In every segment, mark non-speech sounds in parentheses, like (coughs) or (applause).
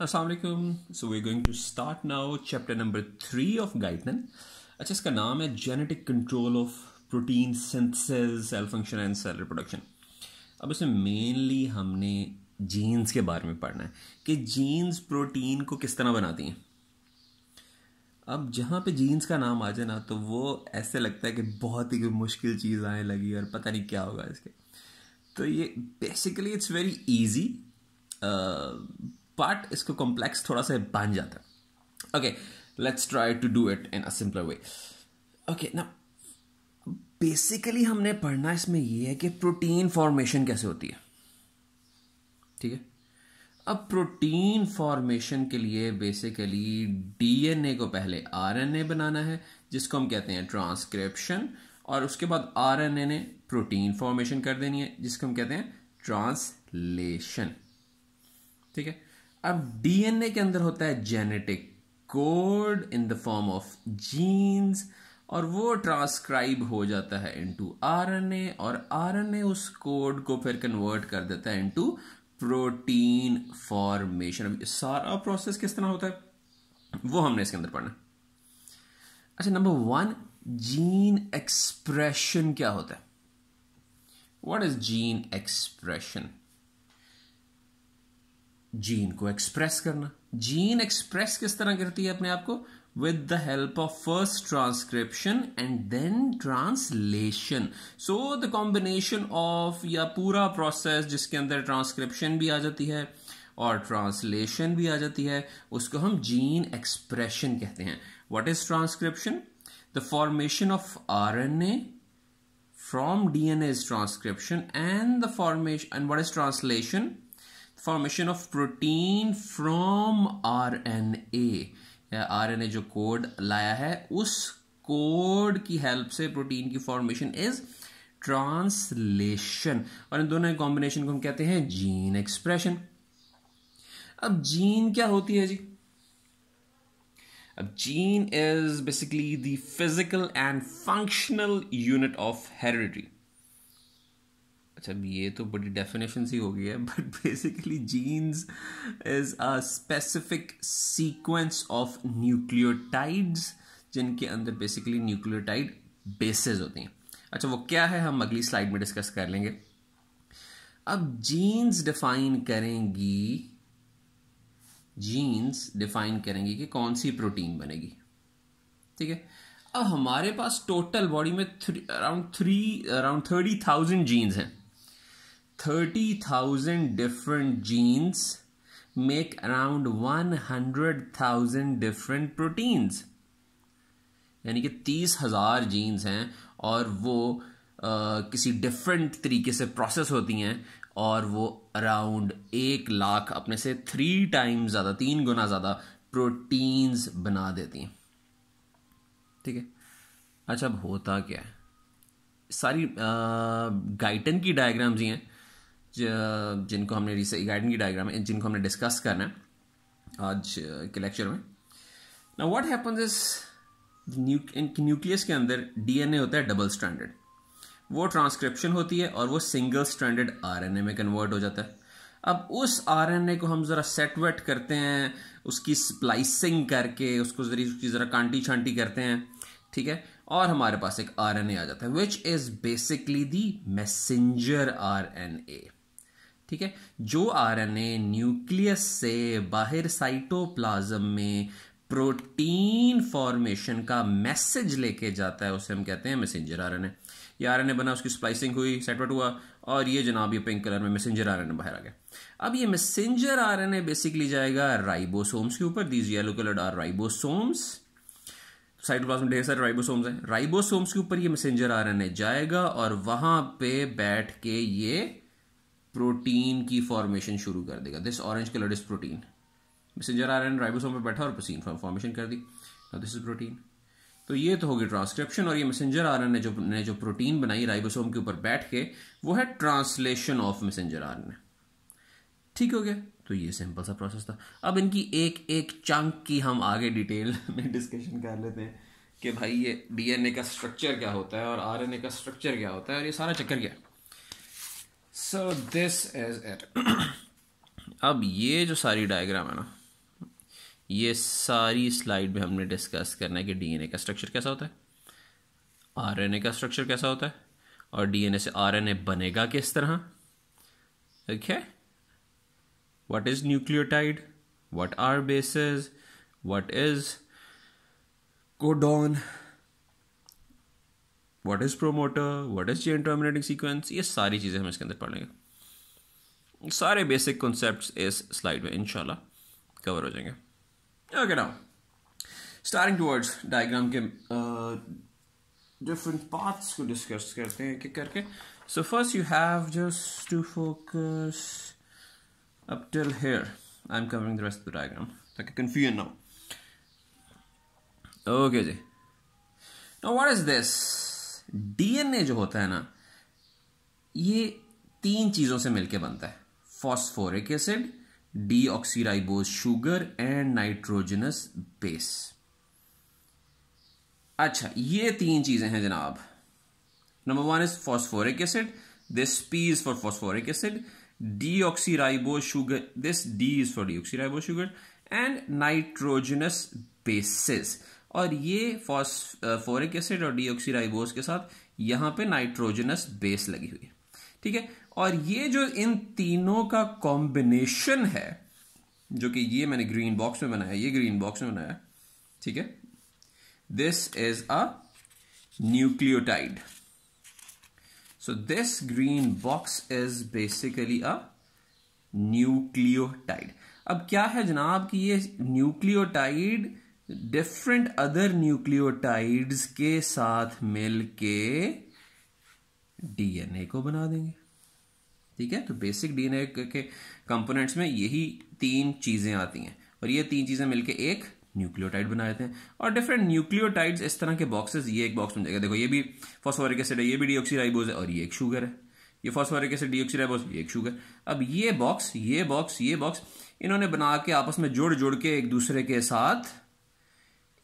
Aslam so we going to start now chapter number three of Guyton अच्छा इसका नाम है genetic control of protein synthesis cell function and cell reproduction अब इसमें mainly हमने jeans के बारे में पढ़ना है कि जीन्स प्रोटीन को किस तरह बनाती हैं अब जहाँ पे जीन्स का नाम आ जाए ना तो वो ऐसे लगता है कि बहुत ही मुश्किल चीज़ आने लगी और पता नहीं क्या होगा इसके तो ये basically it's very easy part इसको कॉम्प्लेक्स थोड़ा सा बन जाता है okay let's try to do it in a simpler way okay ना बेसिकली हमने पढ़ना इसमें ये है कि प्रोटीन फॉर्मेशन कैसे होती है ठीक है अब प्रोटीन फॉर्मेशन के लिए बेसिकली डीएनए को पहले आरएनए बनाना है जिसको हम कहते हैं ट्रांसक्रिप्शन और उसके बाद आरएनए ने प्रोटीन फॉर्मेशन कर देनी है जिसको हम कहते हैं ट्रांसलेशन ठीक है अब डीएनए के अंदर होता है genetic code in the form of genes और वो ट्रांसक्राइब हो जाता है इनटू आरएनए और आरएनए उस कोड को फिर कन्वर्ट कर देता है इनटू प्रोटीन फॉर्मेशन सारा प्रोसेस किस तरह होता है वो हमने इसके अंदर पढ़ना अच्छा नंबर वन जीन एक्सप्रेशन क्या होता है what is gene expression gene को एक्सप्रेस करना जीन एक्सप्रेस किस तरह करती है अपने आप को with the help of first transcription and then translation so the combination of या पूरा प्रोसेस जिसके अंदर ट्रांसक्रिप्शन भी आ जाती है और ट्रांसलेशन भी आ जाती है उसको हम जीन एक्सप्रेशन कहते हैं what is transcription the formation of R N A from D N as transcription and the formation and what is translation formation of protein from R R N A N A जो code लाया है उस code की help से protein की formation is translation और इन दोनों combination को हम कहते हैं जीन एक्सप्रेशन अब जीन क्या होती है जी अब gene is basically the physical and functional unit of heredity अच्छा ये तो बड़ी डेफिनेशन सी हो गई है but basically genes is a specific sequence of nucleotides जिनके अंदर बेसिकली न्यूक्लियोटाइड बेसिस होती हैं अच्छा वो क्या है हम अगली स्लाइड में डिस्कस कर लेंगे अब जीन्स डिफाइन करेंगी जीन्स डिफाइन करेंगी कि कौन सी प्रोटीन बनेगी ठीक है अब हमारे पास टोटल बॉडी में three around three around thirty thousand genes हैं 30,000 different genes make around 100,000 different proteins यानी कि तीस हज़ार जीन्स हैं और वो आ, किसी डिफरेंट तरीके से प्रोसेस होती हैं और वो अराउंड एक लाख अपने से थ्री टाइम ज़्यादा तीन गुना ज़्यादा प्रोटीन्स बना देती हैं ठीक है अच्छा अब होता क्या है सारी गाइटन की डायग्राम्स ही हैं जिनको हमने गाइडन की डायग्राम है जिनको हमने डिस्कस करना है आज uh, के लेक्चर में ना वॉट हैपन्स इज न्यूक्लियस के अंदर डीएनए होता है डबल स्टैंडर्ड वो ट्रांसक्रिप्शन होती है और वो सिंगल एन आरएनए में कन्वर्ट हो जाता है अब उस आरएनए को हम ज़रा सेट वेट करते हैं उसकी स्प्लाइसिंग करके उसको जरिए उसकी ज़रा कांटी छांटी करते हैं ठीक है और हमारे पास एक आरएनए आ जाता है which is basically the messenger RNA ठीक है जो आरएनए न्यूक्लियस से बाहर साइटोप्लाज्म में प्रोटीन फॉर्मेशन का मैसेज लेके जाता है उसे हम कहते हैं मैसेंजर आरएनए ये आरएनए बना उसकी स्पाइसिंग हुई सेटवट हुआ और ये जनाब ये पिंक कलर में मैसेंजर आरएनए बाहर आ गया अब ये मैसेंजर आरएनए बेसिकली जाएगा राइबोसोम्स के ऊपर these yellow coloured are ribosomes cytoplasm में ढेर सारे राइबोसोम्स हैं राइबोसोम्स के ऊपर ये मैसेंजर आरएनए जाएगा और वहां पे बैठ के ये प्रोटीन की फॉर्मेशन शुरू कर देगा this orange colour is protein messenger R N ribosome पर बैठा और प्रोटीन फॉर्मेशन कर दी दिस इज प्रोटीन तो ये तो होगी ट्रांसक्रिप्शन और ये मैसेंजर आर ने जो ने जो प्रोटीन बनाई राइबोसोम के ऊपर बैठ के वो है ट्रांसलेशन ऑफ मैसेंजर आर ठीक हो गया तो ये सिंपल सा प्रोसेस था अब इनकी एक एक चंक की हम आगे डिटेल में डिस्कशन कर लेते हैं कि भाई ये डीएनए का स्ट्रक्चर क्या होता है और आरएनए का स्ट्रक्चर क्या होता है और ये सारा चक्कर क्या है सो दिस इज इट अब ये जो सारी डायग्राम है ना ये सारी स्लाइड में हमने डिस्कस करना है कि डीएनए का स्ट्रक्चर कैसा होता है आरएनए का स्ट्रक्चर कैसा होता है और डीएनए से आरएनए बनेगा किस तरह ठीक है is is nucleotide what are bases what is codon what is promoter what is chain terminating sequence ये सारी चीज़ें हम इसके अंदर पढ़ेंगे सारे बेसिक कॉन्सेप्ट इस स्लाइड में इनशाला कवर हो जाएंगे okay now starting towards diagram के डिफरेंट uh, पार्ट्स को डिस्कस करते हैं कि करके so first you have just to focus up till here. I'm covering the rest of the diagram. So I can confuse now. Okay. Now what is this? DNA जो होता है ना ये तीन चीज़ों से मिलके बनता है phosphoric acid deoxyribose sugar and nitrogenous base अच्छा ये तीन चीज़ें हैं जनाब number one is phosphoric acid this P is for phosphoric acid D sugar this D is for deoxyribo sugar and nitrogenous bases और ये phosphoric acid और deoxyribose के साथ यहां पे नाइट्रोजनस बेस लगी हुई है ठीक है और ये जो इन तीनों का कॉम्बिनेशन है जो कि ये मैंने ग्रीन बॉक्स में बनाया ये ग्रीन बॉक्स में बनाया ठीक है this is a nucleotide so this green box is basically a nucleotide अब क्या है जनाब कि ये न्यूक्लियोटाइड डिफरेंट अदर न्यूक्लियोटाइड्स के साथ मिल के डीएनए को बना देंगे ठीक है तो बेसिक डीएनए के कंपोनेंट्स में यही तीन चीज़ें आती हैं और ये तीन चीज़ें मिलके एक न्यूक्लियोटाइड बना देते हैं और डिफरेंट न्यूक्लियोटाइड्स इस तरह के बॉक्सेस ये एक बॉक्स में जाएगा देखो ये भी फॉस्फोरिक एसिड है ये भी डीऑक्सीराइबोज है और ये एक शुगर है ये फॉस्फोरिक एसिड डीऑक्सीराइबोज ये एक शुगर अब ये बॉक्स ये बॉक्स ये बॉक्स इन्होंने बना के आपस में जोड़ जोड़ के एक दूसरे के साथ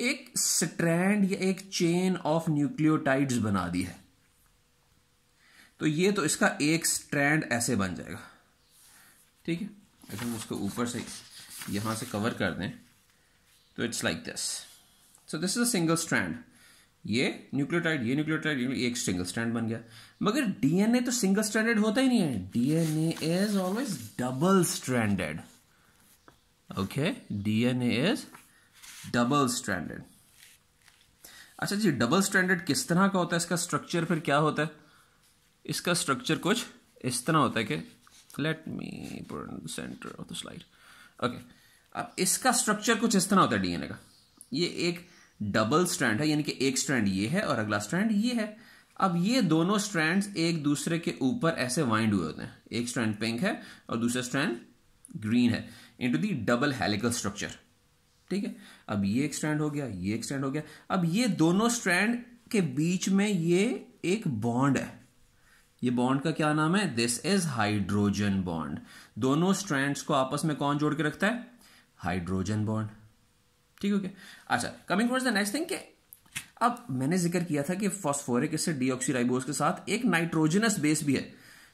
एक स्ट्रैंड या एक चेन ऑफ न्यूक्लियोटाइड्स बना दी है तो ये तो इसका एक स्ट्रैंड ऐसे बन जाएगा ठीक है अगर हम उसको ऊपर से यहां से कवर कर दें तो it's like this so this is a single strand ये न्यूक्लियोटाइड ये न्यूक्लियोटाइड एक सिंगल स्ट्रैंड बन गया मगर डीएनए तो सिंगल स्टैंडर्ड होता ही नहीं है DNA is always double stranded okay DNA is double standard अच्छा जी डबल स्टैंडर्ड किस तरह का होता है इसका स्ट्रक्चर फिर क्या होता है इसका स्ट्रक्चर कुछ इस तरह होता है कि let me center of the slide okay अब इसका स्ट्रक्चर कुछ इस तरह होता है डीएनए का ये एक डबल स्ट्रैंड है यानी कि एक स्ट्रैंड ये है और अगला स्ट्रैंड ये है अब ये दोनों स्ट्रैंड्स एक दूसरे के ऊपर ऐसे वाइंड हुए होते हैं एक स्ट्रैंड पिंक है और दूसरा स्ट्रैंड ग्रीन है into the double helical structure ठीक है अब ये स्ट्रैंड हो गया ये स्ट्रैंड हो गया अब ये दोनों स्ट्रैंड के बीच में ये एक बॉन्ड है ये बॉन्ड का क्या नाम है दिस इज हाइड्रोजन बॉन्ड दोनों स्ट्रैंड्स को आपस में कौन जोड़ के रखता है हाइड्रोजन बॉन्ड ठीक हो गया अच्छा coming towards the next thing अब मैंने जिक्र किया था कि फॉस्फोरिक एसिड डीऑक्सीराइबोस के साथ एक नाइट्रोजनस बेस भी है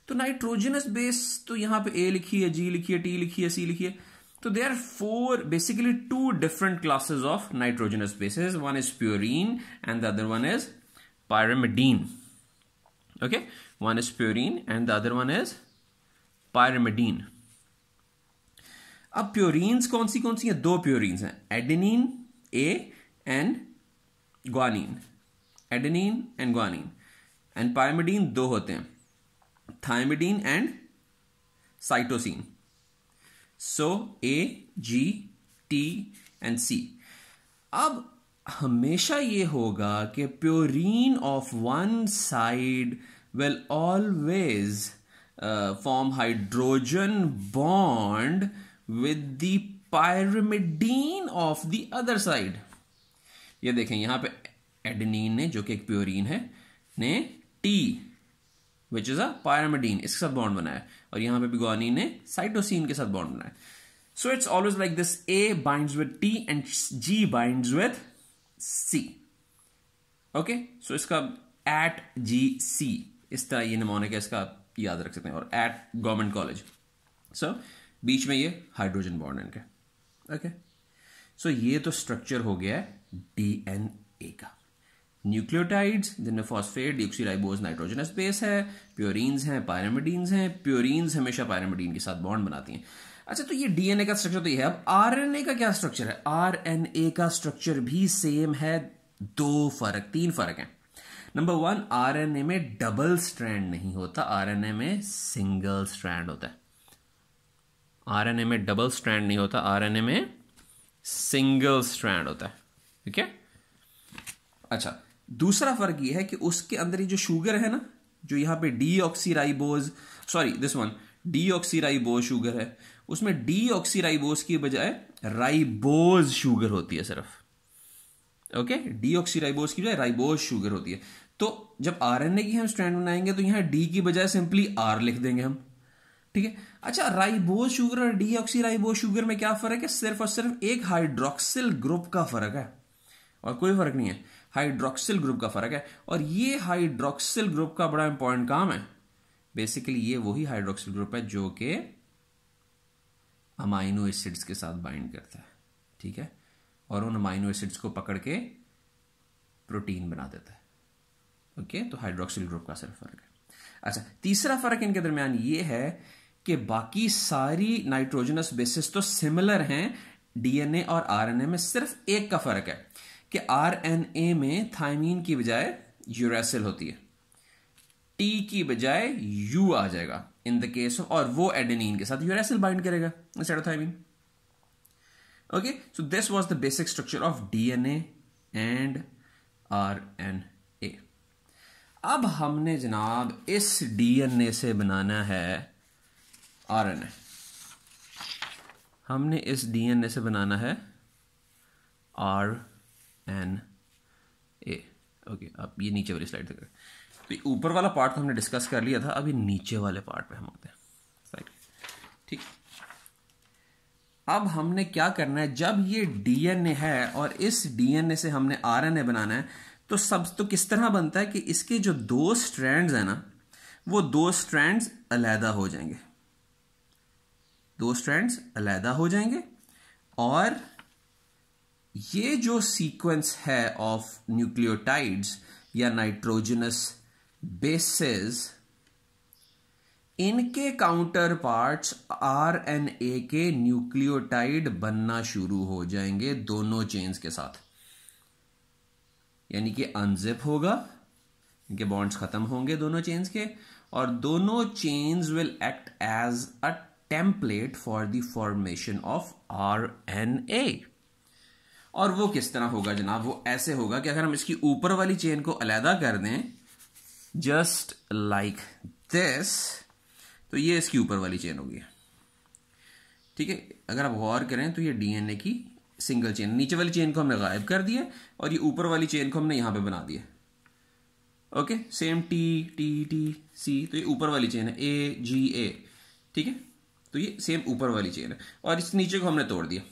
तो नाइट्रोजनस बेस तो यहां पे ए लिखी है जी लिखी है टी लिखी है सी लिखी है So there are four, basically two different classes of nitrogenous bases. One is purine and the other one is pyrimidine. Okay, one is purine and the other one is pyrimidine. Now purines, कौन सी कौन सी purines दो adenine A and guanine, adenine and guanine. And pyrimidine and pyrimidine दो होते हैं सो ए G T and सी अब हमेशा ये होगा कि purine of one side will always form hydrogen bond with the pyrimidine of the other side ये देखें यहां पे एडनीन ने जो कि एक प्योरीन है ने T which is a pyrimidine इसके साथ बॉन्ड बनाया और यहां पे भी गुआनिन ने साइटोसिन के साथ बॉन्ड बनाया so it's always like this A binds with T and G binds with C okay so इसका एट जी सी इस तरह ये नमोनिक है इसका याद रख सकते हैं और एट गवर्नमेंट कॉलेज सो बीच में ये हाइड्रोजन बॉन्ड इनके ओके सो ये तो स्ट्रक्चर हो गया है डीएनए का न्यूक्लियोटाइड्स जिनमें फॉस्फेट डिऑक्सीराइबोज नाइट्रोजन स्पेस है प्योरीन्स हैं पायरामिडीन्स हैं प्योरीन्स हमेशा पायरामिडीन के साथ बॉन्ड बनाती हैं अच्छा तो ये डीएनए का स्ट्रक्चर तो ये है अब आरएनए का क्या स्ट्रक्चर है आरएनए का स्ट्रक्चर भी सेम है दो फर्क तीन फर्क हैं नंबर वन आरएनए में डबल स्ट्रैंड नहीं होता आरएनए में सिंगल स्ट्रैंड होता है आरएनए में डबल स्ट्रैंड नहीं होता आरएनए में सिंगल स्ट्रैंड होता है ठीक है अच्छा दूसरा फर्क यह है कि उसके अंदर ये जो शुगर है ना जो यहां पे deoxyribose sorry this one deoxyribose sugar है उसमें डी ऑक्सीराइबोज की बजाय राइबोज शुगर होती है सिर्फ ओके डी ऑक्सीराइबोज की बजाय राइबोज शुगर होती है तो जब आर की हम स्ट्रैंड बनाएंगे तो यहां डी की बजाय सिंपली आर लिख देंगे हम ठीक है अच्छा राइबोज शुगर और डी ऑक्सीराइबोज शुगर में क्या फर्क है सिर्फ और सिर्फ एक हाइड्रोक्सिल ग्रुप का फर्क है और कोई फर्क नहीं है हाइड्रोक्सिल ग्रुप का फर्क है और ये हाइड्रोक्सिल ग्रुप का बड़ा इंपॉर्टेंट काम है बेसिकली ये वही हाइड्रोक्सिल ग्रुप है जो कि अमाइनो एसिड्स के साथ बाइंड करता है ठीक है और उन अमाइनो एसिड्स को पकड़ के प्रोटीन बना देता है ओके तो हाइड्रोक्सिल ग्रुप का सिर्फ फर्क है अच्छा तीसरा फर्क इनके दरमियान ये है कि बाकी सारी नाइट्रोजनस बेसिस तो सिमिलर हैं डीएनए और आरएनए में सिर्फ एक का फर्क है कि आरएनए में थायमीन की बजाय यूरेसिल होती है टी की बजाय यू आ जाएगा इन द केस और वो एडेनिन के साथ यूरेसिल बाइंड करेगा सेडोथाइमिन okay so this was the basic structure of DNA and RNA अब हमने जनाब इस डीएनए से बनाना है आरएनए हमने इस डीएनए से बनाना है आर एन ए ओके अब ये नीचे वाली स्लाइड तक तो ऊपर वाला पार्ट तो हमने डिस्कस कर लिया था अभी नीचे वाले पार्ट पे हम आते हैं ठीक अब हमने क्या करना है जब ये डीएनए है और इस डीएनए से हमने आरएनए बनाना है तो सब तो किस तरह बनता है कि इसके जो दो स्ट्रैंड्स है ना वो दो स्ट्रैंड्स अलहदा हो जाएंगे दो स्ट्रैंड्स अलहदा हो जाएंगे और ये जो सीक्वेंस है ऑफ न्यूक्लियोटाइड्स या नाइट्रोजनस बेसेस इनके counter parts R N A के न्यूक्लियोटाइड बनना शुरू हो जाएंगे दोनों चेन्स के साथ यानी कि अनजिप होगा इनके बॉन्ड्स खत्म होंगे दोनों चेन्स के और दोनों chains will act as a template for the formation of R N A और वो किस तरह होगा जनाब वो ऐसे होगा कि अगर हम इसकी ऊपर वाली चेन को अलहदा कर दें जस्ट लाइक दिस तो ये इसकी ऊपर वाली चेन होगी ठीक है अगर आप गौर करें तो ये डीएनए की सिंगल चेन नीचे वाली चेन को हमने गायब कर दिया और ये ऊपर वाली चेन को हमने यहाँ पे बना दिया okay same T T T C तो ये ऊपर वाली चेन है ए जी ए ठीक है तो ये सेम ऊपर वाली चेन है और इस नीचे को हमने तोड़ दिया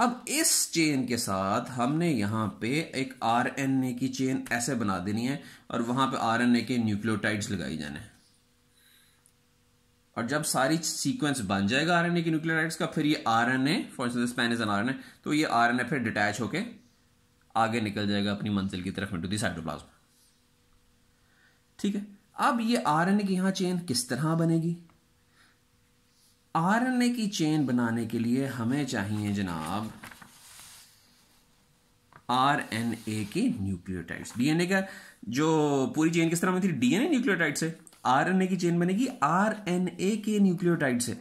अब इस चेन के साथ हमने यहां पे एक आरएनए की चेन ऐसे बना देनी है और वहां पे आरएनए के न्यूक्लियोटाइड्स लगाए जाने हैं और जब सारी सीक्वेंस बन जाएगा आरएनए की न्यूक्लियोटाइड्स का फिर ये RNA for example span is an RNA तो ये आरएनए फिर डिटैच होके आगे निकल जाएगा अपनी मंजिल की तरफ इनटू द साइटोप्लाज्म ठीक है अब ये आरएनए की यहां चेन किस तरह बनेगी आरएनए की चेन बनाने के लिए हमें चाहिए जनाब आरएनए के न्यूक्लियोटाइड्स डीएनए का जो पूरी चेन किस तरह में थी डीएनए न्यूक्लियोटाइड से आरएनए की चेन बनेगी आरएनए के न्यूक्लियोटाइड से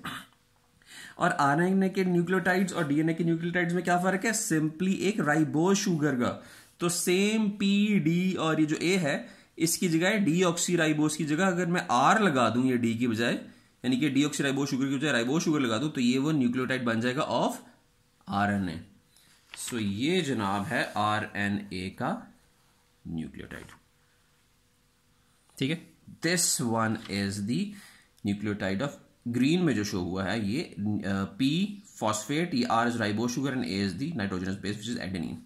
और आरएनए के न्यूक्लियोटाइड्स और डीएनए के न्यूक्लियोटाइड्स में क्या फर्क है सिंपली एक राइबो शुगर का तो सेम पी डी और ये जो ए है इसकी जगह डी ऑक्सी राइबोस की जगह अगर मैं आर लगा दूं ये डी की बजाय यानी कि डीऑक्सी राइबो शुगर की बजाय राइबो शुगर लगा दो तो ये वो न्यूक्लियोटाइड बन जाएगा of R N A so ये जनाब है आर एन ए का न्यूक्लियोटाइड ठीक है this one is the nucleotide of green में जो शो हुआ है ये पी फॉस्फेट ये R is ribo sugar and A is the base which is adenine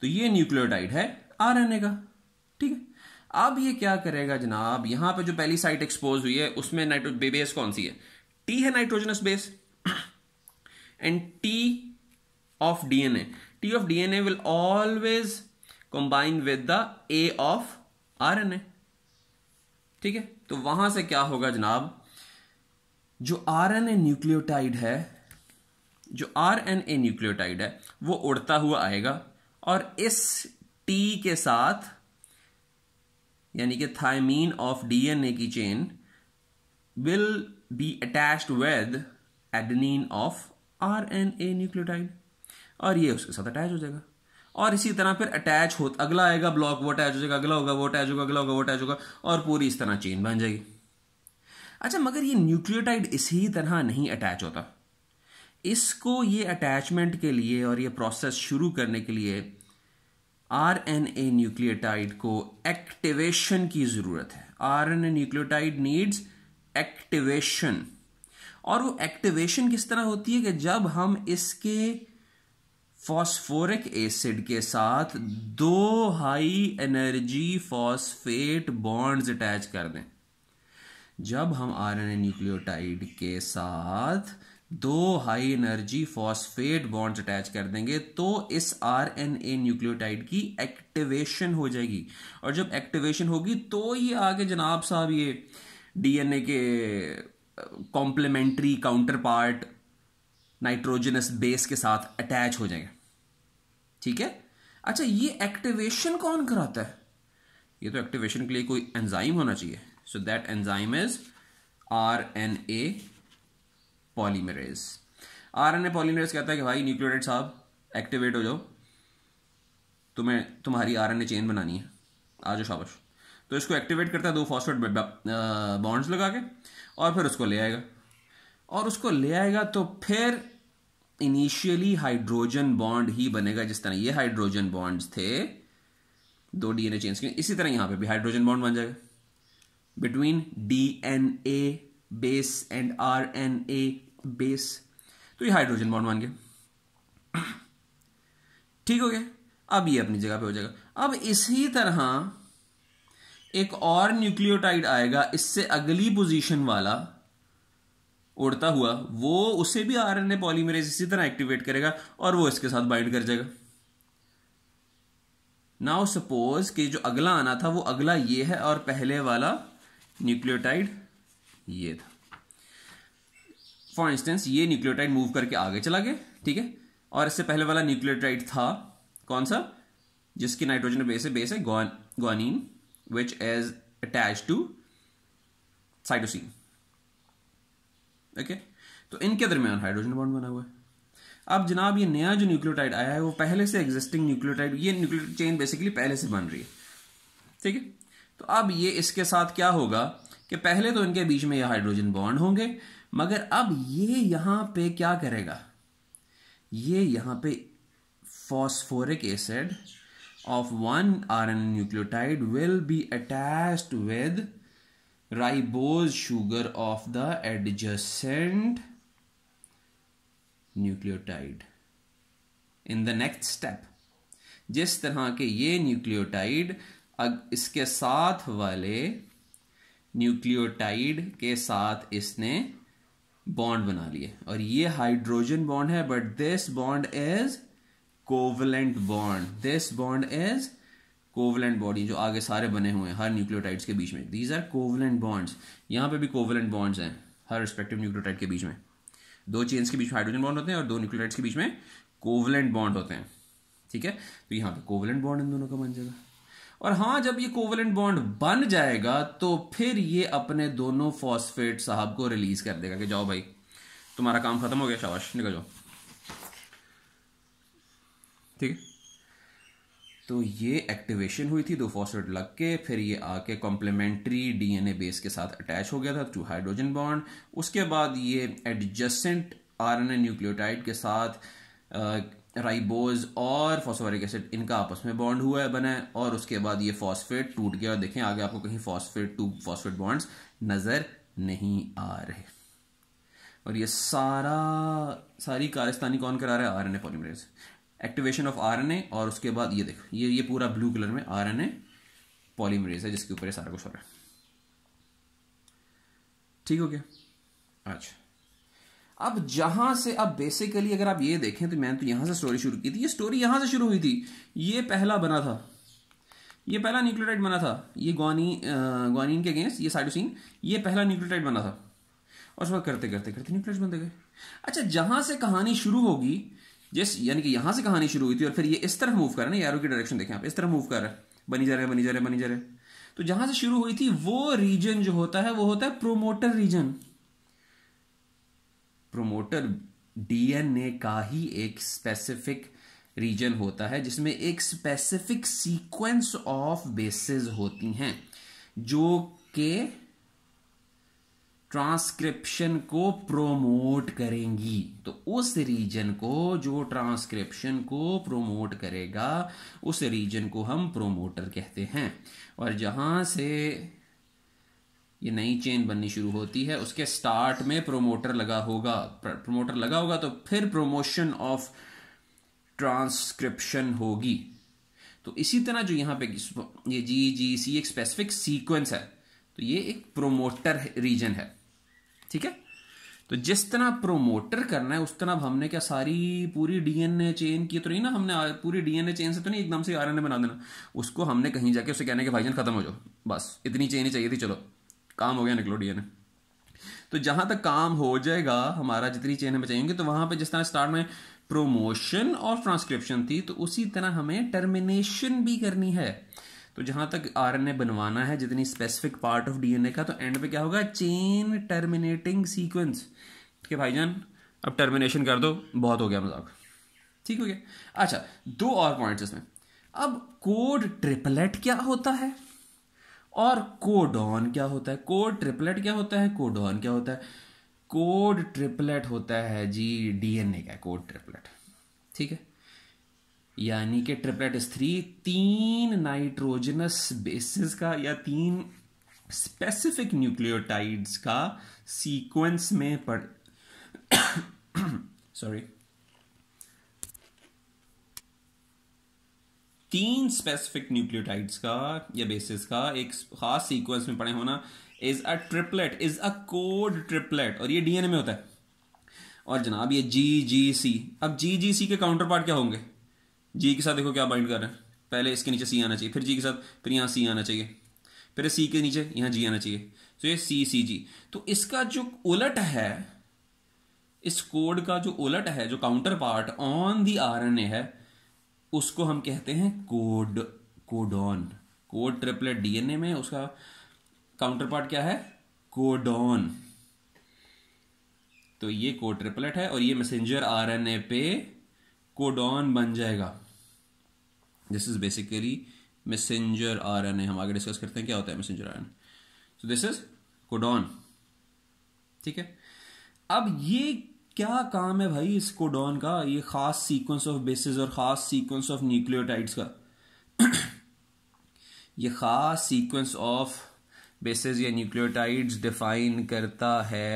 तो ये न्यूक्लियोटाइड है आरएनए का ठीक है अब ये क्या करेगा जनाब यहां पे जो पहली साइट एक्सपोज हुई है उसमें नाइट्रो बेस कौन सी है टी है nitrogenous base and T of DNA T of DNA will always combine with the A of RNA ठीक है तो वहां से क्या होगा जनाब जो आरएनए न्यूक्लियोटाइड है जो आरएनए न्यूक्लियोटाइड है वो उड़ता हुआ आएगा और इस टी के साथ यानी कि थायमीन ऑफ डीएनए की chain will be attached with adenine of R N A nucleotide और ये उसके साथ अटैच हो जाएगा और इसी तरह फिर अटैच हो अगला आएगा ब्लॉक वो अटैच हो जाएगा अगला होगा वो अटैच होगा अगला होगा वो अटैच होगा और पूरी इस तरह चेन बन जाएगी अच्छा मगर ये न्यूक्लियोटाइड इसी तरह नहीं अटैच होता इसको ये अटैचमेंट के लिए और ये प्रोसेस शुरू करने के लिए आरएनए न्यूक्लियोटाइड को एक्टिवेशन की ज़रूरत है आरएनए न्यूक्लियोटाइड नीड्स एक्टिवेशन और वो एक्टिवेशन किस तरह होती है कि जब हम इसके फॉस्फोरिक एसिड के साथ दो high energy phosphate bonds attach कर दें जब हम आरएनए न्यूक्लियोटाइड के साथ दो high energy phosphate bonds attach कर देंगे तो इस आर एन ए न्यूक्लियोटाइड की एक्टिवेशन हो जाएगी और जब एक्टिवेशन होगी तो ये आगे जनाब साहब ये डीएनए के complementary counter part nitrogenous base के साथ अटैच हो जाएंगे ठीक है अच्छा ये एक्टिवेशन कौन कराता है ये तो एक्टिवेशन के लिए कोई एंजाइम होना चाहिए so that enzyme is R N A polymerase RNA polymerase कहता है कि भाई न्यूक्लियोटाइड साहब एक्टिवेट हो जाओ तुम्हें तुम्हारी आरएनए चेन बनानी है आ जाओ शाबाश तो इसको एक्टिवेट करता है दो फॉस्फेट बॉन्ड्स लगा के और फिर उसको ले आएगा और उसको ले आएगा तो फिर इनिशियली हाइड्रोजन बॉन्ड ही बनेगा जिस तरह ये हाइड्रोजन बॉन्ड्स थे दो डीएनए चेंज के इसी तरह यहाँ पे भी हाइड्रोजन बॉन्ड बन जाएगा between DNA base and RNA base तो ये हाइड्रोजन बॉन्ड मान गए ठीक हो गया अब ये अपनी जगह पे हो जाएगा अब इसी तरह एक और न्यूक्लियोटाइड आएगा इससे अगली पोजीशन वाला उड़ता हुआ वो उसे भी आरएनए पॉलीमरेज इसी तरह एक्टिवेट करेगा और वो इसके साथ बाइंड कर जाएगा नाउ सपोज कि जो अगला आना था वो अगला ये है और पहले वाला न्यूक्लियोटाइड ये था फॉर इंस्टेंस ये न्यूक्लियोटाइड मूव करके आगे चला गया ठीक है और इससे पहले वाला न्यूक्लियोटाइड था कौन सा जिसकी नाइट्रोजन बेस है बेस है guanine which is attach to cytosine okay तो इनके दरमियान हाइड्रोजन बॉन्ड बना हुआ है अब जनाब ये नया जो न्यूक्लियोटाइड आया है वो पहले से एग्जिस्टिंग न्यूक्लियोटाइड ये न्यूक्लियोटाइड चेन बेसिकली पहले से बन रही है ठीक है तो अब ये इसके साथ क्या होगा कि पहले तो इनके बीच में ये हाइड्रोजन बॉन्ड होंगे मगर अब ये यहां पे क्या करेगा ये यहां पे phosphoric acid of one R N nucleotide will be attached with ribose sugar of the adjacent nucleotide in the next step जिस तरह के ये न्यूक्लियोटाइड इसके साथ वाले न्यूक्लियोटाइड के साथ इसने बॉन्ड बना लिए और ये हाइड्रोजन बॉन्ड है but this bond is covalent bond this bond is covalent body जो आगे सारे बने हुए हैं हर न्यूक्लियोटाइड्स के बीच में दीज आर कोवलेंट बॉन्ड्स यहाँ पे भी कोवलेंट बॉन्ड्स हैं हर रिस्पेक्टिव न्यूक्लियोटाइड के बीच में दो चेन्स के बीच में हाइड्रोजन बॉन्ड होते हैं और दो न्यूक्लियोटाइड्स के बीच में कोवलेंट बॉन्ड होते हैं ठीक है तो यहाँ पे कोवलेंट बॉन्ड इन दोनों का बन जाएगा और हाँ जब ये कोवलेंट बॉन्ड बन जाएगा तो फिर ये अपने दोनों फॉस्फेट साहब को रिलीज कर देगा कि जाओ भाई तुम्हारा काम खत्म हो गया शाबाश निकल जाओ ठीक है तो ये एक्टिवेशन हुई थी दो फॉस्फेट लग के फिर ये आके कॉम्प्लीमेंट्री डीएनए बेस के साथ अटैच हो गया था टू हाइड्रोजन बॉन्ड उसके बाद ये एडजस्टेंट आरएनए न्यूक्लियोटाइड के साथ राइबोज और फॉस्फोरिक एसिड इनका आपस में बॉन्ड हुआ है बना है और उसके बाद ये फॉस्फेट टूट गया और देखें आगे आपको कहीं फॉस्फेट टू फॉस्फेट बॉन्ड्स नज़र नहीं आ रहे और ये सारा सारी कारिस्तानी कौन करा रहा है R N A polymerase activation of R N A और उसके बाद ये देखो ये ये पूरा ब्लू कलर में आर एन ए पॉलीमरेज है जिसके ऊपर ये सारा कुछ हो रहा है ठीक हो गया अच्छा अब जहां से अब बेसिकली अगर आप ये देखें तो मैंने तो यहां से स्टोरी शुरू की थी ये स्टोरी यहां से शुरू हुई थी ये पहला बना था ये पहला न्यूक्लियोटाइड बना था ये ग्वानी ग्वानीन के अगेंस्ट ये साइडोसिन ये पहला न्यूक्लियोटाइड बना था और उसके बाद करते करते करते न्यूक्लियोटाइड बनते गए अच्छा जहां से कहानी शुरू होगी जिस यानी कि यहां से कहानी शुरू हुई थी और फिर ये इस तरह मूव कर रहे हैं यारो की डायरेक्शन देखें आप इस तरह मूव कर रहे हैं बनी जा रहे बनी जा रहे बनी जा रहे तो जहां से शुरू हुई थी वो रीजन जो होता है वो होता है प्रोमोटर रीजन प्रोमोटर डीएनए का ही एक स्पेसिफिक रीजन होता है जिसमें एक स्पेसिफिक सीक्वेंस ऑफ बेसिस होती हैं जो के ट्रांसक्रिप्शन को प्रोमोट करेंगी तो उस रीजन को जो ट्रांसक्रिप्शन को प्रोमोट करेगा उस रीजन को हम प्रोमोटर कहते हैं और जहां से ये नई चेन बननी शुरू होती है उसके स्टार्ट में प्रोमोटर लगा होगा प्रोमोटर लगा होगा तो फिर प्रोमोशन ऑफ ट्रांसक्रिप्शन होगी तो इसी तरह जो यहाँ पे ये जी जी सी एक स्पेसिफिक सीक्वेंस है तो ये एक प्रोमोटर रीजन है ठीक है तो जिस तरह प्रोमोटर करना है उस तरह हमने क्या सारी पूरी डीएनए चेन की तो नहीं ना हमने पूरी डीएनए चेन से तो नहीं एकदम से आरएनए बना देना उसको हमने कहीं जाके उसे कहने के भाईजान खत्म हो जाओ बस इतनी चेन ही चाहिए थी चलो काम हो गया निकलोडियन तो जहां तक काम हो जाएगा हमारा जितनी चेन हमें चाहिए तो वहां पे जिस तरह स्टार्ट में प्रोमोशन और ट्रांसक्रिप्शन थी तो उसी तरह हमें टर्मिनेशन भी करनी है तो जहां तक आरएनए बनवाना है जितनी स्पेसिफिक पार्ट ऑफ डीएनए का तो एंड पे क्या होगा चेन टर्मिनेटिंग सीक्वेंस ठीक है भाईजान अब टर्मिनेशन कर दो बहुत हो गया मजाक ठीक हो गया अच्छा दो और पॉइंट्स इसमें अब कोड ट्रिपलेट क्या होता है और कोडॉन क्या होता है कोड ट्रिपलेट क्या होता है कोडॉन क्या होता है कोड ट्रिपलेट होता है जी डीएनए का कोड ट्रिपलेट ठीक है यानी कि ट्रिपलेट थ्री तीन नाइट्रोजनस बेसिस का या तीन स्पेसिफिक न्यूक्लियोटाइड्स का सीक्वेंस में पड़ सॉरी (coughs) तीन स्पेसिफिक न्यूक्लियोटाइड्स का या बेसिस का एक खास सीक्वेंस में पड़े होना is a triplet is a code triplet और ये डीएनए में होता है और जनाब ये जी जी सी अब जी जी सी के काउंटर पार्ट क्या होंगे जी के साथ देखो क्या बाइंड कर रहे हैं पहले इसके नीचे सी आना चाहिए फिर जी के साथ फिर यहाँ सी आना चाहिए फिर सी के नीचे यहाँ जी आना चाहिए तो ये सी सी जी तो इसका जो उलट है इस कोड का जो उलट है जो counter part on the R N A है उसको हम कहते हैं code codon code triplet DNA में उसका काउंटर पार्ट क्या है कोडॉन तो ये कोड ट्रिपलेट है और ये मैसेंजर आरएनए पे कोडॉन बन जाएगा this is basically messenger RNA हम आगे डिस्कस करते हैं क्या होता है messenger RNA so this is codon ठीक है अब ये क्या काम है भाई इस कोडॉन का ये ख़ास सीक्वेंस ऑफ बेसिस और ख़ास सीक्वेंस ऑफ न्यूक्लियोटाइड्स का ये ख़ास सीक्वेंस ऑफ बेसिस या न्यूक्लियोटाइड्स डिफाइन करता है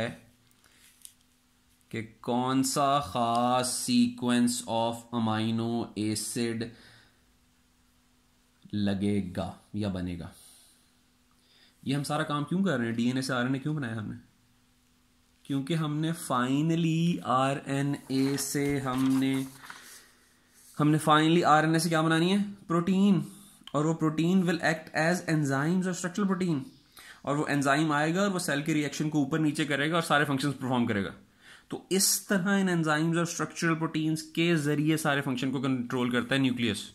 कि कौन सा ख़ास सीक्वेंस ऑफ अमाइनो एसिड लगेगा या बनेगा ये हम सारा काम क्यों कर रहे हैं डीएनए से आरएनए क्यों बनाया हमने क्योंकि हमने फाइनली आर एन ए से हमने हमने फाइनली आर एन ए से क्या बनानी है प्रोटीन और वो protein will act as enzymes और स्ट्रक्चरल प्रोटीन और वो एंजाइम आएगा और वो सेल के रिएक्शन को ऊपर नीचे करेगा और सारे फंक्शंस परफॉर्म करेगा तो इस तरह इन एंजाइम्स और स्ट्रक्चरल प्रोटीन्स के जरिए सारे फंक्शन को कंट्रोल करता है न्यूक्लियस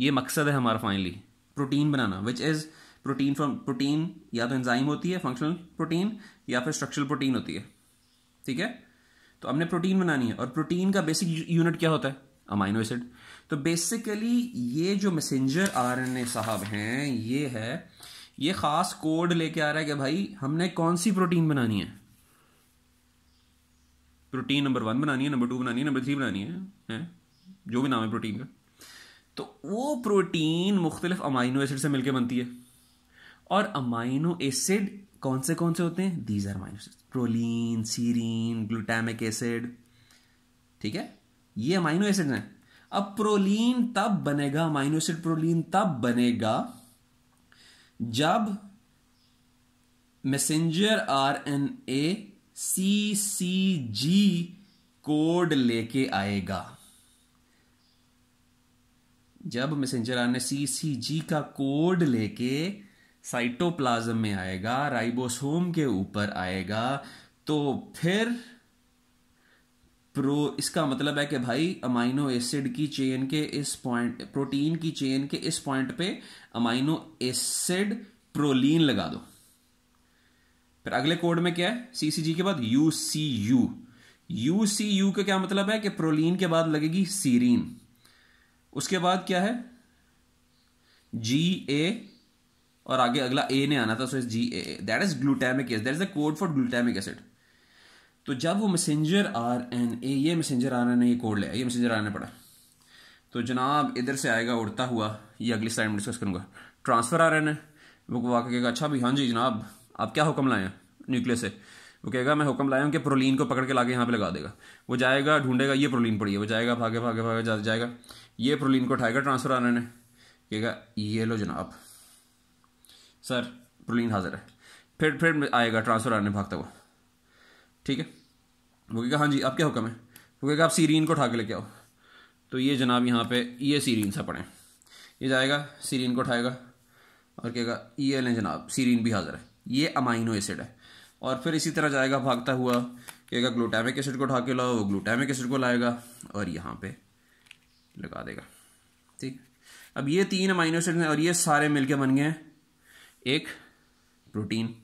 ये मकसद है हमारा फाइनली प्रोटीन बनाना which is protein from protein या तो एंजाइम होती है फंक्शनल प्रोटीन या फिर स्ट्रक्चरल प्रोटीन होती है ठीक है तो हमने प्रोटीन बनानी है और प्रोटीन का बेसिक यूनिट क्या होता है अमाइनो एसिड तो बेसिकली ये जो मैसेंजर आरएनए साहब हैं ये है ये खास कोड लेके आ रहा है कि भाई हमने कौन सी प्रोटीन बनानी है प्रोटीन नंबर वन बनानी है नंबर टू बनानी है नंबर थ्री बनानी है, है? जो भी नाम है प्रोटीन का तो वो प्रोटीन मुख्तलिफ अमाइनो एसिड से मिलकर बनती है और अमाइनो एसिड कौन से कौन से होते हैं these are amino proline serine glutamic acid ठीक है ये अमाइनो एसिड हैं अब प्रोलीन तब बनेगा अमाइनो एसिड प्रोलीन तब बनेगा जब messenger R N A C C G code लेके आएगा जब messenger R N A C C G का कोड लेके साइटोप्लाज्म में आएगा राइबोसोम के ऊपर आएगा तो फिर प्रो इसका मतलब है कि भाई अमाइनो एसिड की चेन के इस पॉइंट प्रोटीन की चेन के इस पॉइंट पे अमाइनो एसिड प्रोलीन लगा दो फिर अगले कोड में क्या है सीसीजी के बाद U C U U C U का क्या मतलब है कि प्रोलीन के बाद लगेगी सीरीन उसके बाद क्या है जी ए और आगे अगला ए ने आना था so is G A that is glutamic acid that is a code for glutamic acid तो जब वो मैसेंजर आर एन ए ये messenger R N A code ले ये मैसेंजर आने पड़ा तो जनाब इधर से आएगा उड़ता हुआ ये अगली स्लाइड में डिस्कस करूँगा ट्रांसफ़र आर एन ए वो वाकई कहेगा अच्छा भाई हाँ जी जनाब आप क्या हुक्म लाए हैं न्यूक्लियस से वो कहेगा मैं हुक्म लाया हूँ कि प्रोलिन को पकड़ के लाके यहाँ पे लगा देगा वो जाएगा ढूंढेगा ये प्रोलिन पड़ी है वो जाएगा भागे भागे भागे जा, जाएगा ये प्रोलिन को उठाएगा ट्रांसफर एन ए कहेगा ये लो जनाब सर प्रोलिन हाजिर है फिर फिर आएगा ट्रांसफ़र आने भागता हुआ ठीक है वो कहेगा हाँ जी आप क्या हुक्म है वो कहेगा आप सीरीन को उठा के लेके आओ तो ये जनाब यहाँ पे ये सीरीन सा पड़े ये जाएगा सीरीन को उठाएगा और कहेगा ये लें जनाब सीरीन भी हाजिर है ये अमाइनो एसिड है और फिर इसी तरह जाएगा भागता हुआ कहेगा ग्लूटामिक एसिड को उठा के लाओ वो ग्लूटामिक एसिड को लाएगा और यहाँ पे लगा देगा ठीक अब ये तीन अमाइनो एसिड हैं और ये सारे मिलके बन गए हैं एक प्रोटीन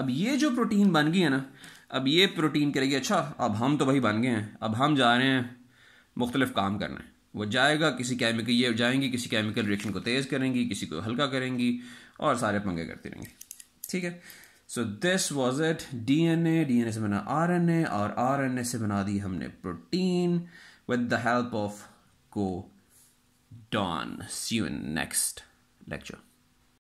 अब ये जो प्रोटीन बन गई है ना अब ये प्रोटीन करेगी अच्छा अब हम तो भाई बन गए हैं अब हम जा रहे हैं मुख्तलिफ काम करना है वो जाएगा किसी केमिकल ये जाएंगी किसी केमिकल रिएक्शन को तेज़ करेंगी किसी को हल्का करेंगी और सारे पंगे करते रहेंगे ठीक है so this was it D N A D N A से बना आर एन ए और आर एन ए से बना दी हमने protein with the help of codon see you in next lecture